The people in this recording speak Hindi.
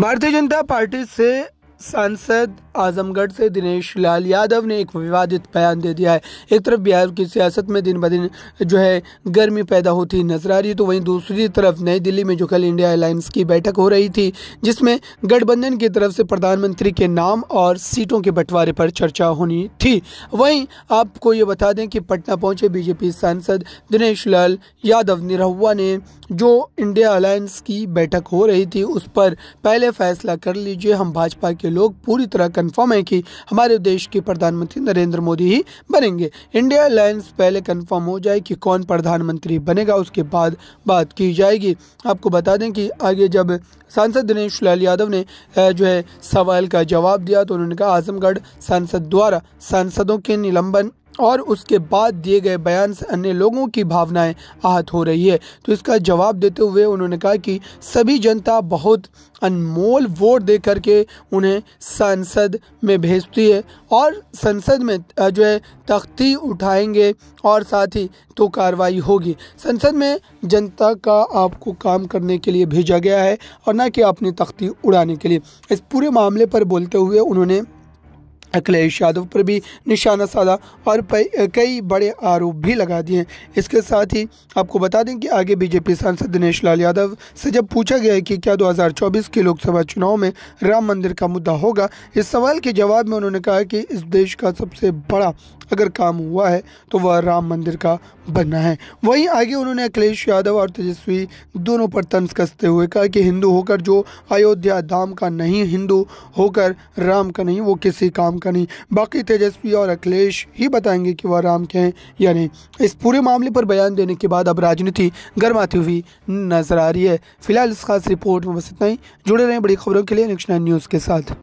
भारतीय जनता पार्टी से सांसद आजमगढ़ से दिनेश लाल यादव ने एक विवादित बयान दे दिया है एक तरफ बिहार की सियासत में दिन ब दिन जो है गर्मी पैदा होती नजर आ रही है तो वहीं दूसरी तरफ नई दिल्ली में जो कल इंडिया अलायंस की बैठक हो रही थी जिसमें गठबंधन की तरफ से प्रधानमंत्री के नाम और सीटों के बंटवारे पर चर्चा होनी थी वहीं आपको ये बता दें कि पटना पहुंचे बीजेपी सांसद दिनेश लाल यादव निरहुआ ने जो इंडिया अलायंस की बैठक हो रही थी उस पर पहले फैसला कर लीजिए हम भाजपा के से लोग पूरी तरह कन्फर्म है कि हमारे देश के प्रधानमंत्री नरेंद्र मोदी ही बनेंगे इंडिया अलायंस पहले कन्फर्म हो जाए कि कौन प्रधानमंत्री बनेगा उसके बाद बात की जाएगी आपको बता दें कि आगे जब सांसद दिनेश लाल यादव ने जो है सवाल का जवाब दिया तो उन्होंने कहा आजमगढ़ सांसद द्वारा सांसदों के निलंबन और उसके बाद दिए गए बयान से अन्य लोगों की भावनाएं आहत हो रही है तो इसका जवाब देते हुए उन्होंने कहा कि सभी जनता बहुत अनमोल वोट दे करके उन्हें संसद में भेजती है और संसद में जो है तख्ती उठाएंगे और साथ ही तो कार्रवाई होगी संसद में जनता का आपको काम करने के लिए भेजा गया है और ना कि अपनी तख्ती उड़ाने के लिए इस पूरे मामले पर बोलते हुए उन्होंने अखिलेश यादव पर भी निशाना साधा और कई बड़े आरोप भी लगा दिए इसके साथ ही आपको बता दें कि आगे बीजेपी सांसद दिनेश लाल यादव से जब पूछा गया कि क्या 2024 के लोकसभा चुनाव में राम मंदिर का मुद्दा होगा इस सवाल के जवाब में उन्होंने कहा कि इस देश का सबसे बड़ा अगर काम हुआ है तो वह राम मंदिर का बनना है वहीं आगे उन्होंने अखिलेश यादव और तेजस्वी दोनों पर तंज कसते हुए कहा कि हिंदू होकर जो अयोध्या धाम का नहीं हिंदू होकर राम का नहीं वो किसी काम का नहीं बाकी तेजस्वी और अखिलेश ही बताएंगे कि वह राम के हैं या नहीं इस पूरे मामले पर बयान देने के बाद अब राजनीति गर्माती हुई नजर आ रही है फिलहाल इस खास रिपोर्ट में बस इतना ही जुड़े रहें बड़ी खबरों के लिए नेक्स्ट नाइन न्यूज़ के साथ